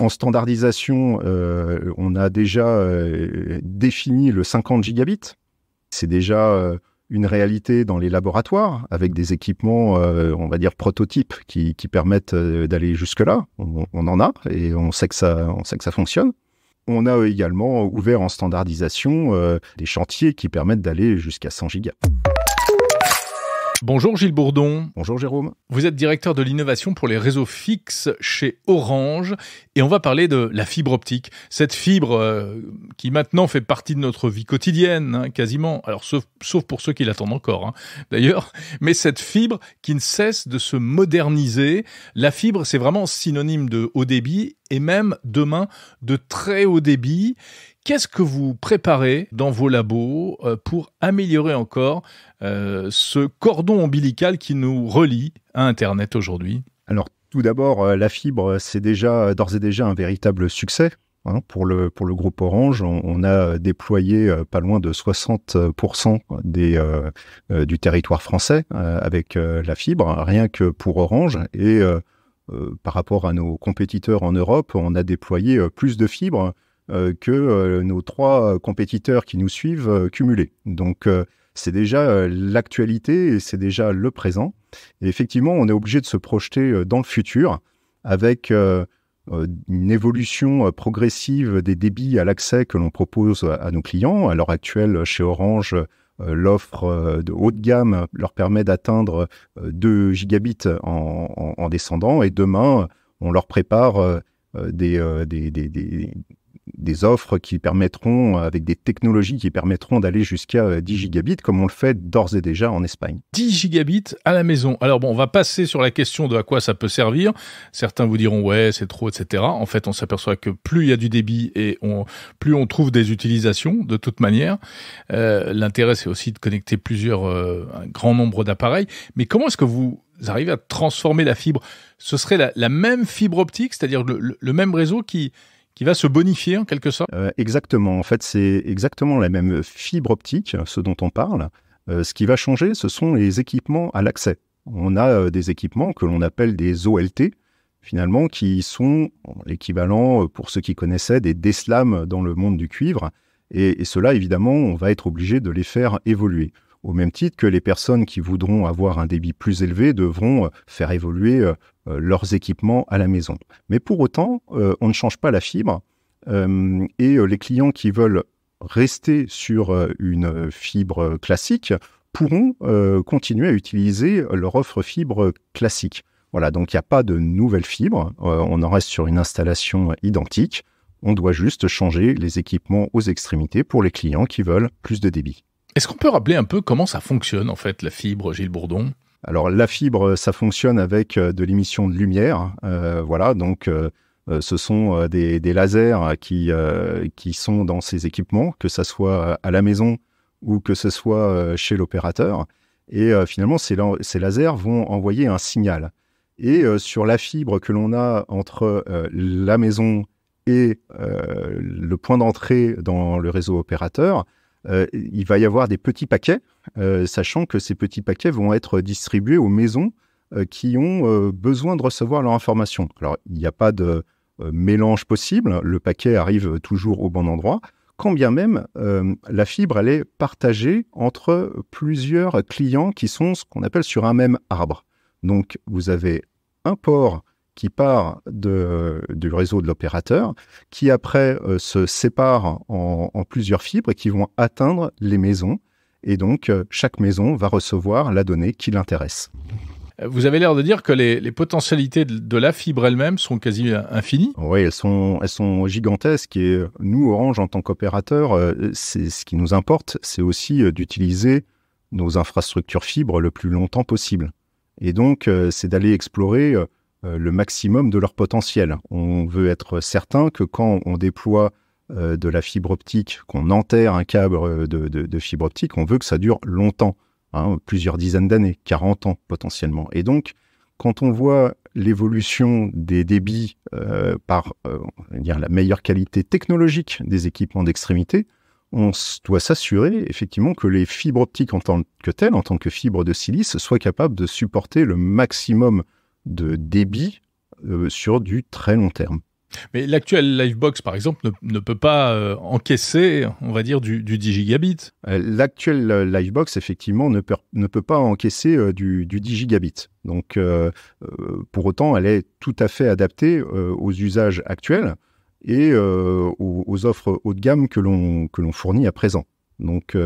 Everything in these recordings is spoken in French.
En standardisation, euh, on a déjà euh, défini le 50 gigabits. C'est déjà euh, une réalité dans les laboratoires avec des équipements, on va dire, prototypes qui, permettent d'aller jusque-là. On, en a et on sait, que ça, on sait que ça fonctionne. On a également ouvert en standardisation des chantiers qui permettent d'aller jusqu'à 100 gigas. Bonjour Gilles Bourdon. Bonjour Jérôme. Vous êtes directeur de l'innovation pour les réseaux fixes chez Orange et on va parler de la fibre optique. Cette fibre euh, qui maintenant fait partie de notre vie quotidienne, hein, quasiment, alors sauf, pour ceux qui l'attendent encore hein, d'ailleurs, mais cette fibre qui ne cesse de se moderniser. La fibre, c'est vraiment synonyme de haut débit et même demain de très haut débit. Qu'est-ce que vous préparez dans vos labos euh, pour améliorer encore euh, ce cordon ombilical qui nous relie à Internet aujourd'hui Alors, tout d'abord, euh, la fibre, euh, c'est déjà d'ores et déjà un véritable succès. Hein. pour, le, pour le groupe Orange, on, a déployé pas loin de 60% des, du territoire français avec la fibre, rien que pour Orange. Et par rapport à nos compétiteurs en Europe, on a déployé plus de fibres que nos trois compétiteurs qui nous suivent cumulés. Donc c'est déjà euh, l'actualité et c'est déjà le présent. Et effectivement, on est obligé de se projeter euh, dans le futur avec euh, une évolution progressive des débits à l'accès que l'on propose à nos clients. À l'heure actuelle, chez Orange, l'offre de haut de gamme leur permet d'atteindre 2 gigabits en, descendant et demain, on leur prépare des, des offres qui permettront, avec des technologies qui permettront d'aller jusqu'à 10 euh, gigabits, comme on le fait d'ores et déjà en Espagne. 10 gigabits à la maison. Alors bon, on va passer sur la question de à quoi ça peut servir. Certains vous diront ouais, c'est trop, etc. En fait, on s'aperçoit que plus il y a du débit et plus on trouve des utilisations, de toute manière. Euh, l'intérêt, c'est aussi de connecter plusieurs, euh, un grand nombre d'appareils. Mais comment est-ce que vous arrivez à transformer la fibre Ce serait la, même fibre optique, c'est-à-dire le même réseau qui qui va se bonifier en quelque sorte euh, Exactement. En fait, c'est exactement la même fibre optique, ce dont on parle. Euh, ce qui va changer, ce sont les équipements à l'accès. On a euh, des équipements que l'on appelle des OLT, finalement, qui sont l'équivalent, pour ceux qui connaissaient, des DSLAM dans le monde du cuivre. et cela, évidemment, on va être obligé de les faire évoluer au même titre que les personnes qui voudront avoir un débit plus élevé devront euh, faire évoluer euh, euh, leurs équipements à la maison. Mais pour autant, on ne change pas la fibre et les clients qui veulent rester sur une fibre classique pourront continuer à utiliser leur offre fibre classique. Voilà, donc il n'y a pas de nouvelle fibre, on en reste sur une installation identique, on doit juste changer les équipements aux extrémités pour les clients qui veulent plus de débit. Est-ce qu'on peut rappeler un peu comment ça fonctionne en fait la fibre Gilles Bourdon Alors la fibre, ça fonctionne avec euh, de l'émission de lumière, euh, voilà donc. Euh, ce sont des, lasers qui, sont dans ces équipements, que ce soit à la maison ou que ce soit chez l'opérateur. Et finalement, ces, lasers vont envoyer un signal. Et sur la fibre que l'on a entre la maison et le point d'entrée dans le réseau opérateur, euh, il va y avoir des petits paquets, euh, sachant que ces petits paquets vont être distribués aux maisons euh, qui ont besoin de recevoir leur information. Alors, il n'y a pas de mélange possible, le paquet arrive toujours au bon endroit, quand bien même la fibre, elle est partagée entre plusieurs clients qui sont ce qu'on appelle sur un même arbre. Donc, vous avez un port qui part du réseau de l'opérateur, qui après euh, se sépare en, plusieurs fibres et qui vont atteindre les maisons. Et donc, euh, chaque maison va recevoir la donnée qui l'intéresse. Euh, vous avez l'air de dire que les, potentialités de la fibre elle-même sont quasi infinies. Oui, elles sont, elles sont gigantesques. Et nous, Orange, en tant qu'opérateur, c'est ce qui nous importe, c'est aussi d'utiliser nos infrastructures fibres le plus longtemps possible. Et donc, c'est d'aller explorer euh, le maximum de leur potentiel. On veut être certain que quand on déploie euh, de la fibre optique, qu'on enterre un câble euh, de, fibre optique, on veut que ça dure longtemps, hein, plusieurs dizaines d'années, 40 ans potentiellement. Et donc, quand on voit l'évolution des débits par la meilleure qualité technologique des équipements d'extrémité, on doit s'assurer effectivement que les fibres optiques en tant que telles, en tant que fibres de silice, soient capables de supporter le maximum de débit euh, sur du très long terme. Mais l'actuelle Livebox, par exemple, ne, peut pas euh, encaisser, on va dire, du, 10 gigabits. Euh, l'actuelle Livebox, effectivement, ne peut, pas encaisser du, 10 gigabits. Donc, pour autant, elle est tout à fait adaptée aux usages actuels et aux, offres haut de gamme que l'on fournit à présent. Donc,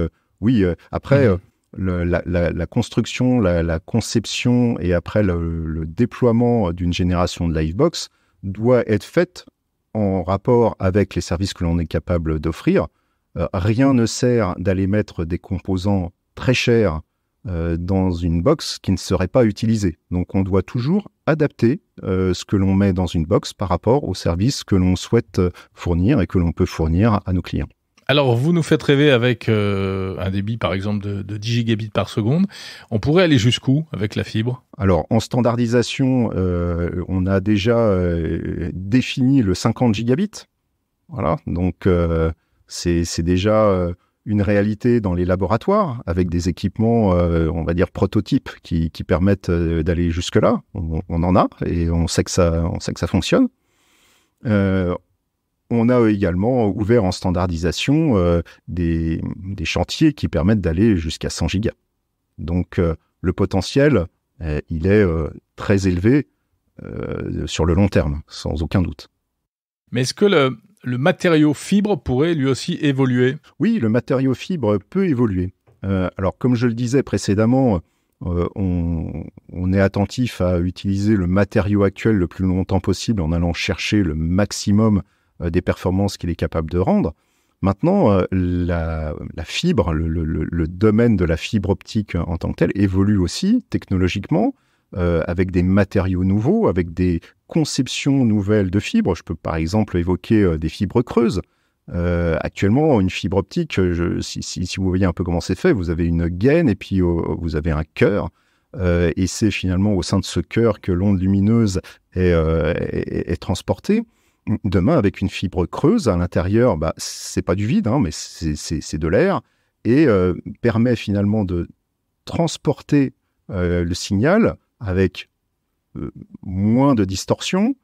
oui, après, mhm la, construction, la, conception et après le, déploiement d'une génération de Livebox doit être faite en rapport avec les services que l'on est capable d'offrir. Euh, rien ne sert d'aller mettre des composants très chers euh, dans une box qui ne serait pas utilisée. Donc on doit toujours adapter euh, ce que l'on met dans une box par rapport aux services que l'on souhaite fournir et que l'on peut fournir à nos clients. Alors, vous nous faites rêver avec euh, un débit, par exemple, de, 10 gigabits par seconde. On pourrait aller jusqu'où avec la fibre Alors, en standardisation, euh, on a déjà euh, défini le 50 gigabits. Voilà, donc c'est déjà une réalité dans les laboratoires avec des équipements, on va dire, prototypes qui, permettent d'aller jusque-là. On, en a et on sait que ça, on sait que ça fonctionne. On a également ouvert en standardisation euh, des, chantiers qui permettent d'aller jusqu'à 100 gigas. Donc euh, le potentiel, euh, il est très élevé sur le long terme, sans aucun doute. Mais est-ce que le, matériau fibre pourrait lui aussi évoluer Oui, le matériau fibre peut évoluer. alors comme je le disais précédemment, on, est attentif à utiliser le matériau actuel le plus longtemps possible en allant chercher le maximum euh, des performances qu'il est capable de rendre. Maintenant, euh, la, fibre, le, domaine de la fibre optique en tant que tel évolue aussi technologiquement. Euh, avec des matériaux nouveaux, avec des conceptions nouvelles de fibres. Je peux par exemple évoquer des fibres creuses. actuellement, une fibre optique, je, si, vous voyez un peu comment c'est fait, vous avez une gaine et puis oh, oh, vous avez un cœur. et c'est finalement au sein de ce cœur que l'onde lumineuse est, transportée demain avec une fibre creuse à l'intérieur, bah, c'est pas du vide, hein, mais c'est de l'air et euh, permet finalement de transporter euh, le signal avec euh, moins de distorsion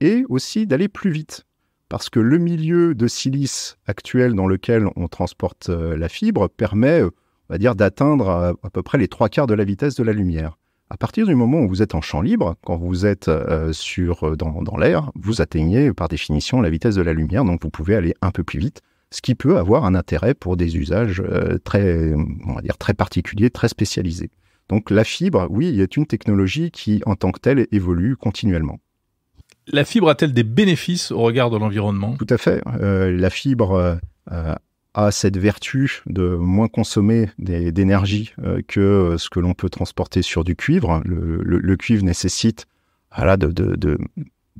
et aussi d'aller plus vite. Parce que le milieu de silice actuel dans lequel on transporte la fibre permet, va dire, d'atteindre à, peu près les trois quarts de la vitesse de la lumière. À partir du moment où vous êtes en champ libre, quand vous êtes euh, sur, euh, dans, l'air, vous atteignez euh, par définition la vitesse de la lumière, donc vous pouvez aller un peu plus vite, ce qui peut avoir un intérêt pour des usages très, on va dire, très particuliers, très spécialisés. Donc la fibre, oui, est une technologie qui, en tant que telle, évolue continuellement. La fibre a-t-elle des bénéfices au regard de l'environnement Tout à fait. la fibre a cette vertu de moins consommer d'énergie euh, que euh, ce que l'on peut transporter sur du cuivre. Le, cuivre nécessite de, de,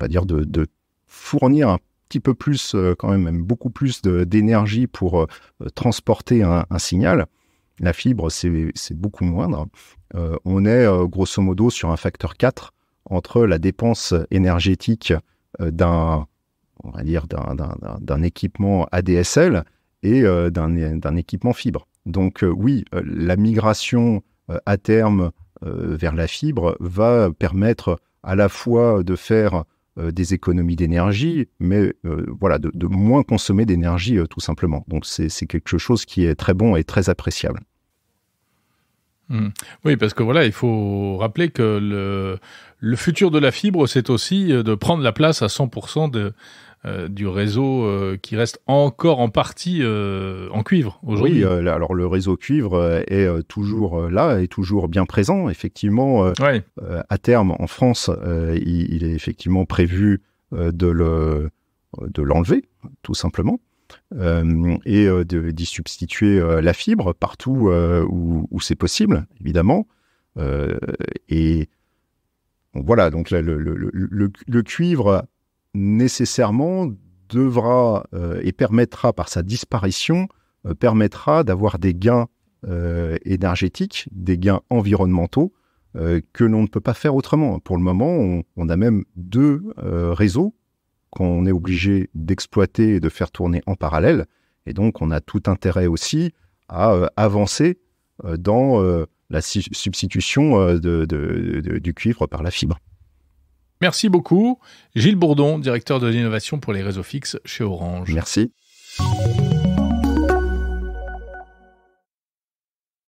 dire de, fournir un petit peu plus, euh, quand même, beaucoup plus d'énergie pour transporter un, signal. La fibre, c'est beaucoup moindre. on est grosso modo sur un facteur 4 entre la dépense énergétique d'un d'un équipement ADSL et euh, d'un équipement fibre. Donc euh, oui, euh, la migration à terme vers la fibre va permettre à la fois de faire des économies d'énergie, mais voilà, de, moins consommer d'énergie tout simplement. Donc c'est quelque chose qui est très bon et très appréciable. Hmm. Oui, parce que voilà, il faut rappeler que le, le futur de la fibre, c'est aussi de prendre la place à 100% de, euh, du réseau euh, qui reste encore en partie euh, en cuivre aujourd'hui. Oui, alors le réseau cuivre est toujours là, est toujours bien présent. Effectivement, à terme, en France, il, est effectivement prévu de le de l'enlever, tout simplement. et de d'y substituer la fibre partout où, c'est possible, évidemment. et voilà, donc le, le, cuivre nécessairement devra euh, et permettra, par sa disparition, euh, permettra d'avoir des gains euh, énergétiques, des gains environnementaux que l'on ne peut pas faire autrement. Pour le moment, on, a même deux réseaux qu'on est obligé d'exploiter et de faire tourner en parallèle. Et donc, on a tout intérêt aussi à avancer dans la substitution du cuivre par la fibre. Merci beaucoup, Gilles Bourdon, directeur de l'innovation pour les réseaux fixes chez Orange. Merci.